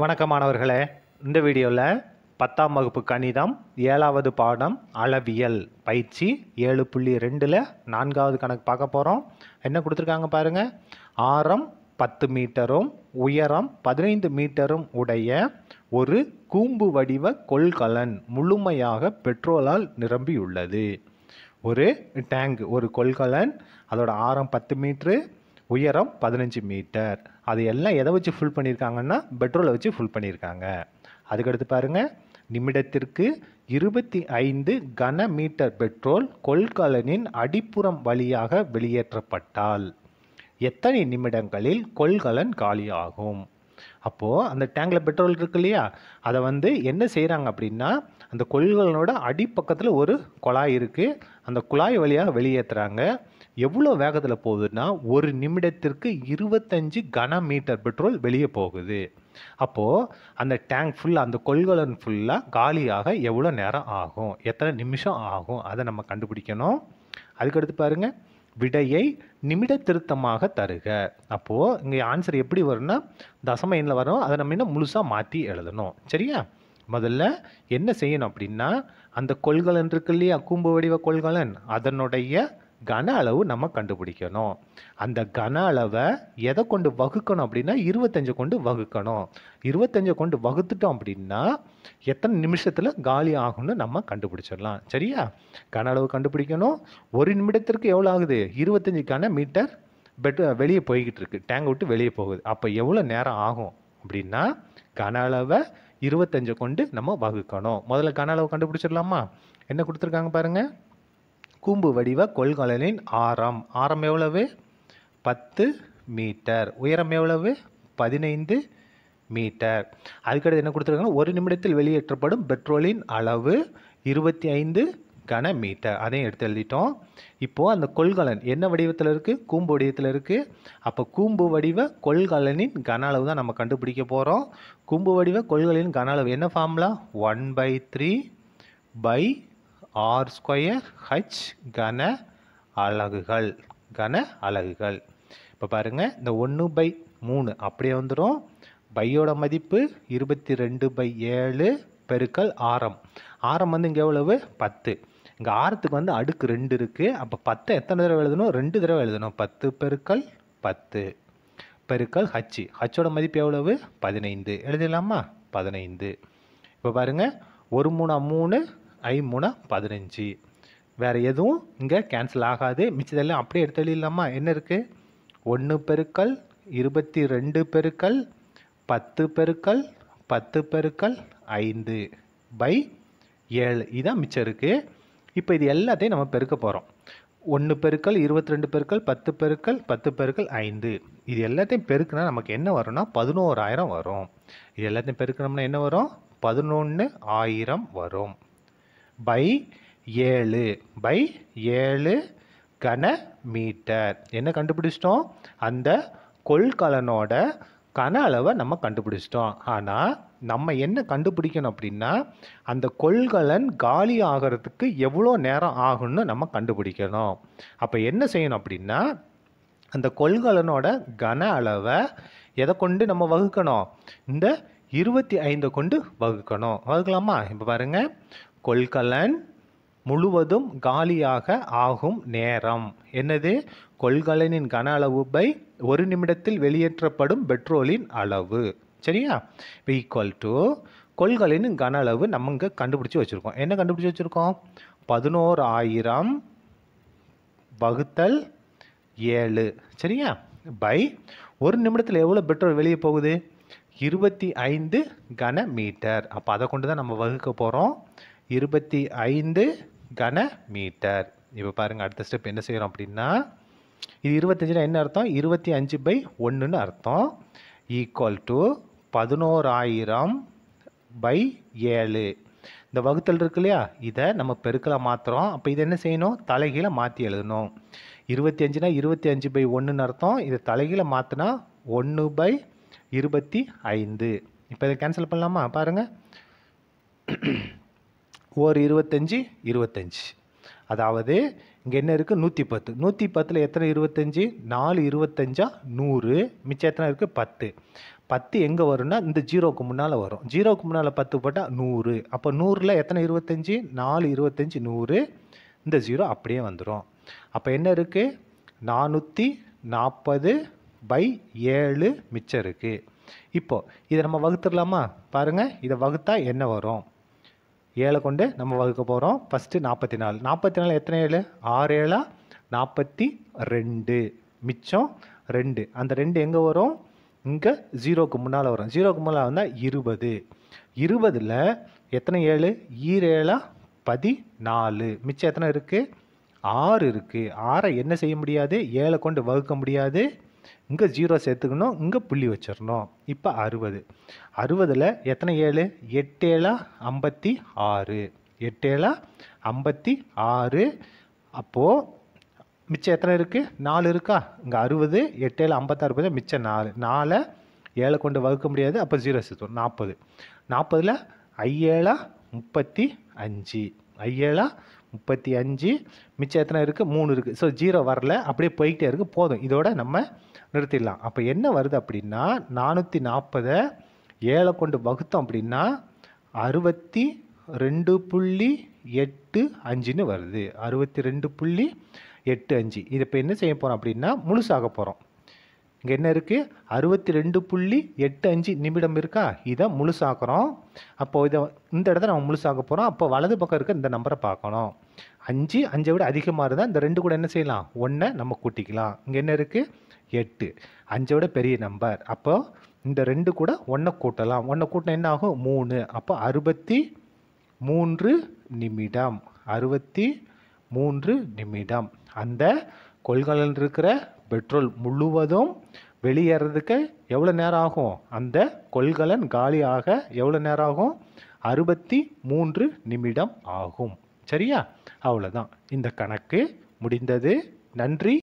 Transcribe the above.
வணக்கமானவர்களே இந்த வீடியோவில் பத்தாம் வகுப்பு கணிதம் ஏழாவது பாடம் அளவியல் பயிற்சி ஏழு புள்ளி ரெண்டில் நான்காவது கணக்கு பார்க்க போகிறோம் என்ன கொடுத்துருக்காங்க பாருங்கள் ஆரம் பத்து மீட்டரும் உயரம் பதினைந்து மீட்டரும் உடைய ஒரு கூம்பு வடிவ கொள்கலன் முழுமையாக பெட்ரோலால் நிரம்பியுள்ளது ஒரு டேங்க் ஒரு கொள்கலன் அதோட ஆரம் பத்து மீட்ரு உயரம் பதினஞ்சு மீட்டர் அது எல்லாம் எதை வச்சு ஃபுல் பண்ணியிருக்காங்கன்னா பெட்ரோலை வச்சு ஃபுல் பண்ணியிருக்காங்க அதுக்கடுத்து பாருங்கள் நிமிடத்திற்கு இருபத்தி ஐந்து கன மீட்டர் பெட்ரோல் கொள்கலனின் அடிப்புறம் வழியாக வெளியேற்றப்பட்டால் எத்தனை நிமிடங்களில் கொள்கலன் காலியாகும் அப்போது அந்த டேங்கில் பெட்ரோல் இருக்கு இல்லையா அதை வந்து என்ன செய்கிறாங்க அப்படின்னா அந்த கொள்கலனோட அடிப்பக்கத்தில் ஒரு குழாய் இருக்குது அந்த குழாய் வழியாக வெளியேற்றுறாங்க எவ்வளோ வேகத்தில் போகுதுன்னா ஒரு நிமிடத்திற்கு இருபத்தஞ்சு கன மீட்டர் பெட்ரோல் வெளியே போகுது அப்போது அந்த டேங்க் ஃபுல்லாக அந்த கொள்கலன் ஃபுல்லாக காலியாக எவ்வளோ நேரம் ஆகும் எத்தனை நிமிஷம் ஆகும் அதை நம்ம கண்டுபிடிக்கணும் அதுக்கடுத்து பாருங்கள் விடையை நிமிட திருத்தமாக தருக அப்போது இங்கே ஆன்சர் எப்படி வரும்னா தசம எண்ணில் வரும் அதை நம்ம இன்னும் முழுசாக மாற்றி எழுதணும் சரியா முதல்ல என்ன செய்யணும் அப்படின்னா அந்த கொள்கலன் இருக்கு இல்லையா கூம்பு வடிவ கொள்கலன் அதனுடைய கன அளவு நம்ம கண்டுபிடிக்கணும் அந்த கன அளவை எதை கொண்டு வகுக்கணும் அப்படின்னா இருபத்தஞ்சை கொண்டு வகுக்கணும் இருபத்தஞ்சை கொண்டு வகுத்துட்டோம் அப்படின்னா எத்தனை நிமிஷத்தில் காலி ஆகும்னு நம்ம கண்டுபிடிச்சிடலாம் சரியா கன அளவு கண்டுபிடிக்கணும் ஒரு நிமிடத்திற்கு எவ்வளோ ஆகுது இருபத்தஞ்சு கன மீட்டர் பெட் வெளியே போய்கிட்டு இருக்குது டேங்க் விட்டு வெளியே போகுது அப்போ எவ்வளோ நேரம் ஆகும் அப்படின்னா கன அளவை இருபத்தஞ்சை கொண்டு நம்ம வகுக்கணும் முதல்ல கன அளவு கண்டுபிடிச்சிடலாமா என்ன கொடுத்துருக்காங்க பாருங்கள் கூம்பு வடிவ கொள்கலனின் ஆரம் ஆரம் எவ்வளவு பத்து மீட்டர் உயரம் எவ்வளவு பதினைந்து மீட்டர் அதுக்கடுத்து என்ன கொடுத்துருக்காங்கன்னா ஒரு நிமிடத்தில் வெளியேற்றப்படும் பெட்ரோலின் அளவு இருபத்தி ஐந்து கன மீட்டர் அதையும் எடுத்து எழுதிட்டோம் இப்போது அந்த கொள்கலன் என்ன வடிவத்தில் இருக்குது கூம்பு வடிவத்தில் இருக்குது அப்போ கூம்பு வடிவ கொள்கலனின் கன அளவு தான் நம்ம கண்டுபிடிக்க போகிறோம் கூம்பு வடிவ கொள்கலனின் கன அளவு என்ன formula one by three pi r square h கன அலகுகள் கன அலகுகள் இப்போ பாருங்கள் இந்த ஒன்று பை மூணு அப்படியே வந்துடும் பையோட மதிப்பு இருபத்தி ரெண்டு பை ஏழு பெருக்கல் ஆரம் ஆரம் வந்து இங்கே எவ்வளவு பத்து இங்கே ஆரத்துக்கு வந்து அடுக்கு ரெண்டு இருக்குது அப்போ பத்தை எத்தனை தடவை எழுதணும் ரெண்டு தடவை எழுதணும் பத்து பெருக்கள் பத்து பெருக்கல் ஹச்சு ஹச்சோட மதிப்பு எவ்வளவு பதினைந்து எழுதிடலாமா பதினைந்து இப்போ பாருங்கள் ஒரு மூணா மூணு ஐ மூணா பதினஞ்சு வேறு எதுவும் இங்கே கேன்சல் ஆகாது மிச்சதெல்லாம் அப்படியே எடுத்துடலாமா என்ன இருக்குது ஒன்று பெருக்கல் இருபத்தி ரெண்டு பெருக்கல் பத்து பெருக்கல் பத்து பெருக்கல் ஐந்து பை ஏழு இதுதான் மிச்சம் இருக்குது இப்போ இது எல்லாத்தையும் நம்ம பெருக்க போகிறோம் ஒன்று பெருக்கல் இருபத்தி ரெண்டு பெருக்கல் பத்து பெருக்கல் பத்து பெருக்கல் ஐந்து இது எல்லாத்தையும் பெருக்கினா நமக்கு என்ன வரும்னா பதினோராயிரம் வரும் இது எல்லாத்தையும் பெருக்கணும்னா என்ன வரும் பதினொன்று ஆயிரம் வரும் பை ஏழு பை ஏழு கன மீட்டர் என்ன கண்டுபிடிச்சிட்டோம் அந்த கொள்கலனோட கன அளவை நம்ம கண்டுபிடிச்சிட்டோம் ஆனால் நம்ம என்ன கண்டுபிடிக்கணும் அப்படின்னா அந்த கொள்கலன் காலி ஆகிறதுக்கு எவ்வளோ நேரம் ஆகும்னு நம்ம கண்டுபிடிக்கணும் அப்போ என்ன செய்யணும் அப்படின்னா அந்த கொள்கலனோட கன அளவை எதை கொண்டு நம்ம வகுக்கணும் இந்த இருபத்தி ஐந்தை கொண்டு வகுக்கணும் வகுக்கலாமா இப்போ பாருங்கள் கொள்கலன் முழுவதும் காலியாக ஆகும் நேரம் என்னது கொள்கலனின் கன அளவு பை ஒரு நிமிடத்தில் வெளியேற்றப்படும் பெட்ரோலின் அளவு சரியா ஈக்குவல் டு கொள்கலனின் கன அளவு நம்ம இங்கே கண்டுபிடிச்சி வச்சுருக்கோம் என்ன கண்டுபிடிச்சி வச்சுருக்கோம் பதினோரு ஆயிரம் வகுத்தல் ஏழு சரியா பை ஒரு நிமிடத்தில் எவ்வளோ பெட்ரோல் வெளியே போகுது இருபத்தி ஐந்து கன மீட்டர் அப்போ அதை கொண்டு தான் நம்ம வகுக்க போகிறோம் இருபத்தி ஐந்து கன மீட்டர் இப்போ பாருங்கள் அடுத்த ஸ்டெப் என்ன செய்கிறோம் அப்படின்னா இது இருபத்தஞ்சுனா என்ன அர்த்தம் இருபத்தி அஞ்சு பை ஒன்றுன்னு அர்த்தம் ஈக்குவல் டு பதினோராயிரம் பை ஏழு இந்த வகுத்தல் இருக்கு இல்லையா இதை நம்ம பெருக்கலை மாற்றுறோம் அப்போ இதை என்ன செய்யணும் தலைகீழே மாற்றி எழுதணும் இருபத்தி அஞ்சுனா இருபத்தி அஞ்சு பை ஒன்றுன்னு அர்த்தம் இதை தலைகீழ மாற்றினா ஒன்று பை இருபத்தி ஐந்து இப்போ இதை கேன்சல் பண்ணலாமா பாருங்கள் ஓர் இருபத்தஞ்சி இருபத்தஞ்சி அதாவது இங்கே என்ன இருக்குது நூற்றி பத்து நூற்றி பத்தில் எத்தனை இருபத்தஞ்சி நாலு இருபத்தஞ்சா நூறு மிச்சம் எத்தனை இருக்குது பத்து பத்து எங்கே வரும்னா இந்த ஜீரோக்கு முன்னால் வரும் ஜீரோக்கு முன்னால் பத்து போட்டால் நூறு அப்போ நூறில் எத்தனை இருபத்தஞ்சி நாலு இருபத்தஞ்சி நூறு இந்த ஜீரோ அப்படியே வந்துடும் அப்போ என்ன இருக்குது நானூற்றி நாற்பது பை ஏழு மிச்சம் இருக்குது இப்போது இதை நம்ம வகுத்துடலாமா பாருங்கள் இதை வகுத்தா என்ன வரும் ஏழை கொண்டு நம்ம வகுக்க போகிறோம் ஃபஸ்ட்டு நாற்பத்தி நாலு நாற்பத்தி நாலு எத்தனை ஏழு ஆறு ஏழா நாற்பத்தி ரெண்டு மிச்சம் ரெண்டு அந்த ரெண்டு எங்கே வரும் இங்கே ஜீரோக்கு முன்னால் வரும் ஜீரோக்கு முன்னால் வந்தால் இருபது இருபதில் எத்தனை ஏழு ஈரேழா பதினாலு மிச்சம் எத்தனை இருக்குது ஆறு இருக்குது ஆறை என்ன செய்ய முடியாது ஏழை கொண்டு வகுக்க முடியாது இங்கே ஜீரோ சேர்த்துக்கணும் இங்கே புள்ளி வச்சிடணும் இப்போ அறுபது அறுபதில் எத்தனை ஏழு எட்டேழா ஐம்பத்தி ஆறு எட்டேழா ஐம்பத்தி ஆறு அப்போது மிச்சம் எத்தனை இருக்குது நாலு இருக்கா இங்கே அறுபது எட்டேழு ஐம்பத்தாறு பதில் மிச்சம் நாலு நாலை ஏழை கொண்டு வகுக்க முடியாது அப்போ ஜீரோ சேர்த்துவோம் நாற்பது நாற்பதில் ஐயேழா முப்பத்தி அஞ்சு ஐயேழா முப்பத்தி அஞ்சு மிச்சம் எத்தனை இருக்குது மூணு இருக்குது ஸோ ஜீரோ வரல அப்படியே போய்கிட்டே இருக்குது போதும் இதோட நம்ம நிறுத்திடலாம் அப்போ என்ன வருது அப்படின்னா நானூற்றி நாற்பதை ஏழை கொண்டு வகுத்தோம் அப்படின்னா அறுபத்தி ரெண்டு புள்ளி எட்டு அஞ்சுன்னு வருது அறுபத்தி ரெண்டு புள்ளி எட்டு அஞ்சு இதை இப்போ என்ன செய்ய போகிறோம் அப்படின்னா முழுசாக போகிறோம் இங்கே என்ன இருக்குது அறுபத்தி ரெண்டு புள்ளி எட்டு அஞ்சு நிமிடம் இருக்கா இதை முழுசாக்குறோம் அப்போது இதை இந்த இடத்த நம்ம முழுசாக்க போகிறோம் அப்போ வலது பக்கம் இருக்க இந்த நம்பரை பார்க்கணும் அஞ்சு அஞ்சை விட அதிகமாக இருந்தால் இந்த ரெண்டு கூட என்ன செய்யலாம் ஒன்றை நம்ம கூட்டிக்கலாம் இங்கே என்ன இருக்குது எட்டு அஞ்சை விட பெரிய நம்பர் அப்போது இந்த ரெண்டு கூட ஒன்றை கூட்டலாம் ஒன்றை கூட்டினா என்ன ஆகும் மூணு அப்போ அறுபத்தி மூன்று நிமிடம் அறுபத்தி மூன்று நிமிடம் அந்த கொள்கலன் இருக்கிற பெட்ரோல் முழுவதும் வெளியேறதுக்கு எவ்வளோ நேரம் ஆகும் அந்த கொள்கலன் காலியாக எவ்வளோ நேரம் ஆகும் அறுபத்தி மூன்று நிமிடம் ஆகும் சரியா அவ்வளோதான் இந்த கணக்கு முடிந்தது நன்றி